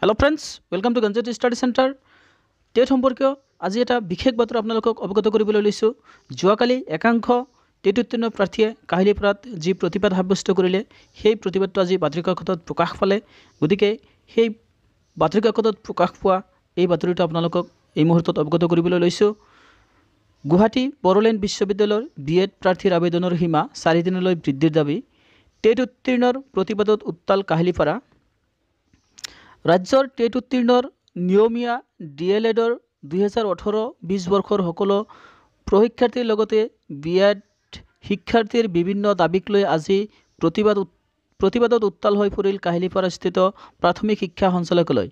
hello' friends welcome to গঞ্জতি study centre TET সম্পৰ্কীয় আজি এটা বিশেষ বাতৰি আপোনালোকক অৱগত কৰিবলৈ লৈছোঁ যোৱাকালি একাংশ টেট উত্তীৰ্ণ প্ৰাৰ্থীয়ে কাহিলীৰ পৰা যি প্ৰতিবাদ সাব্যস্ত কৰিলে সেই প্ৰতিবাদটো আজি বাতৰিকাকতত প্ৰকাশ পালে গতিকে সেই বাতৰিকাকতত প্ৰকাশ পোৱা এই বাতৰিটো আপোনালোকক এই মুহূৰ্তত অৱগত কৰিবলৈ লৈছোঁ গুৱাহাটী বড়োলেণ্ড বিশ্ববিদ্যালয়ৰ বি এড প্ৰাৰ্থীৰ আবেদনৰ সীমা চাৰিদিনলৈ বৃদ্ধিৰ দাবী টেট উত্তীৰ্ণৰ প্ৰতিবাদত উত্তাল কাহিলীপাৰা ৰাজ্যৰ টেট উত্তীৰ্ণৰ নিয়মীয়া ডি এল এডৰ দুহেজাৰ ওঠৰ বিছ বৰ্ষৰ সকলো প্ৰশিক্ষাৰ্থীৰ লগতে বি এড শিক্ষাৰ্থীৰ বিভিন্ন দাবীক লৈ আজি প্ৰতিবাদ প্ৰতিবাদত উত্তাল হৈ পৰিল স্থিত প্ৰাথমিক শিক্ষা সঞ্চালকালয়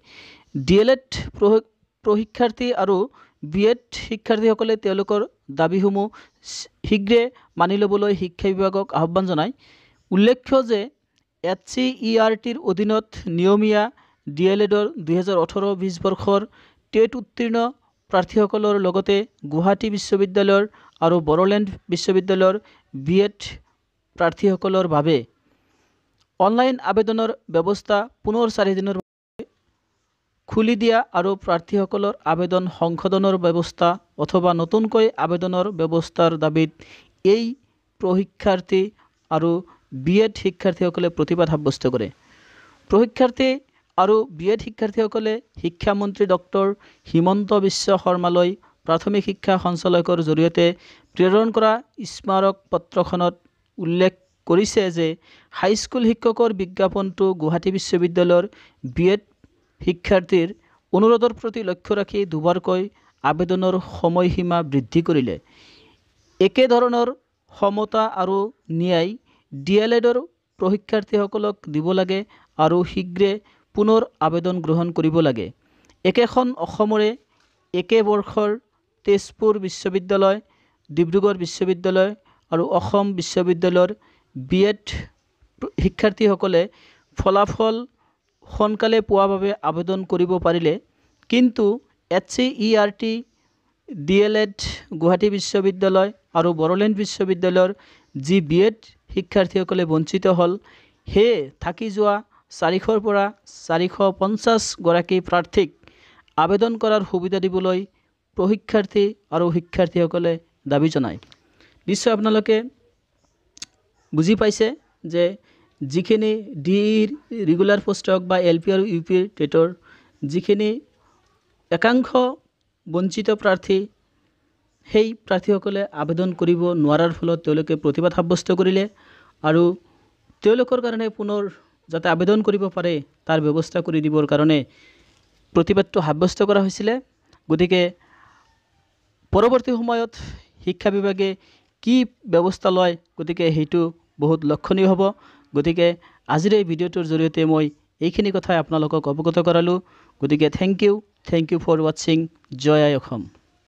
ডি এল এড প্ৰশিক্ষাৰ্থী আৰু বি এড শিক্ষাৰ্থীসকলে তেওঁলোকৰ দাবীসমূহ শীঘ্ৰে মানি ল'বলৈ শিক্ষা বিভাগক আহ্বান জনায় উল্লেখ্য যে এছ চি ই আৰ টিৰ অধীনত নিয়মীয়া ডিএলএডৰ দুহেজাৰ ওঠৰ বিছ বৰ্ষৰ টেট উত্তীৰ্ণ প্ৰাৰ্থীসকলৰ লগতে গুৱাহাটী বিশ্ববিদ্যালয়ৰ আৰু বড়োলেণ্ড বিশ্ববিদ্যালয়ৰ বি এড প্ৰাৰ্থীসকলৰ বাবে অনলাইন আবেদনৰ ব্যৱস্থা পুনৰ চাৰিদিনৰ খুলি দিয়া আৰু প্ৰাৰ্থীসকলৰ আবেদন সংশোধনৰ ব্যৱস্থা অথবা নতুনকৈ আবেদনৰ ব্যৱস্থাৰ দাবীত এই প্ৰশিক্ষাৰ্থী আৰু বি এড শিক্ষাৰ্থীসকলে প্ৰতিবাদ সাব্যস্ত কৰে প্ৰশিক্ষাৰ্থী আৰু বি এড শিক্ষাৰ্থীসকলে শিক্ষামন্ত্ৰী ডক্টৰ হিমন্ত বিশ্ব শৰ্মালৈ প্ৰাথমিক শিক্ষা সঞ্চালকৰ জৰিয়তে প্ৰেৰণ কৰা স্মাৰক পত্ৰখনত উল্লেখ কৰিছে যে হাইস্কুল শিক্ষকৰ বিজ্ঞাপনটো গুৱাহাটী বিশ্ববিদ্যালয়ৰ বি এড শিক্ষাৰ্থীৰ অনুৰোধৰ প্ৰতি লক্ষ্য ৰাখি দুবাৰকৈ আবেদনৰ সময়সীমা বৃদ্ধি কৰিলে একেধৰণৰ সমতা আৰু ন্যায় ডি এল এডৰ প্ৰশিক্ষাৰ্থীসকলক দিব লাগে আৰু শীঘ্ৰে পুনৰ আবেদন গ্ৰহণ কৰিব লাগে একেখন অসমৰে একে বৰ্ষৰ তেজপুৰ বিশ্ববিদ্যালয় ডিব্ৰুগড় বিশ্ববিদ্যালয় আৰু অসম বিশ্ববিদ্যালয়ৰ বি এড শিক্ষাৰ্থীসকলে ফলাফল সোনকালে পোৱা বাবে আবেদন কৰিব পাৰিলে কিন্তু H C E R T D El Ed Guwahati বিশ্ববিদ্যালয় আৰু বড়োলেণ্ড বিশ্ববিদ্যালয়ৰ যি বি এড শিক্ষাৰ্থীসকলে বঞ্চিত হ'ল সেয়ে থাকি যোৱা চাৰিশৰ পৰা চাৰিশ পঞ্চাছ গৰাকী প্ৰাৰ্থীক আবেদন কৰাৰ সুবিধা দিবলৈ প্ৰশিক্ষাৰ্থী আৰু শিক্ষাৰ্থীসকলে দাবী জনায় নিশ্চয় আপোনালোকে বুজি পাইছে যে যিখিনি ডি ইৰ ৰেগুলাৰ পোষ্ট হওক বা এল পি আৰু ইউ পিৰ টেটৰ যিখিনি একাংশ বঞ্চিত প্ৰাৰ্থী সেই প্ৰাৰ্থীসকলে আবেদন কৰিব নোৱাৰাৰ ফলত তেওঁলোকে প্ৰতিবাদ সাব্যস্ত কৰিলে আৰু তেওঁলোকৰ কাৰণে পুনৰ যাতে আবেদন কৰিব পাৰে তাৰ ব্যৱস্থা কৰি দিবৰ কাৰণে প্ৰতিবাদটো সাব্যস্ত কৰা হৈছিলে গতিকে পৰৱৰ্তী সময়ত শিক্ষা বিভাগে কি ব্যৱস্থা লয় গতিকে সেইটো বহুত লক্ষণীয় হ'ব গতিকে আজিৰ এই ভিডিঅ'টোৰ জৰিয়তে মই এইখিনি কথাই আপোনালোকক অৱগত কৰালোঁ গতিকে thank you thank you for ৱাটছিং জয় আই অসম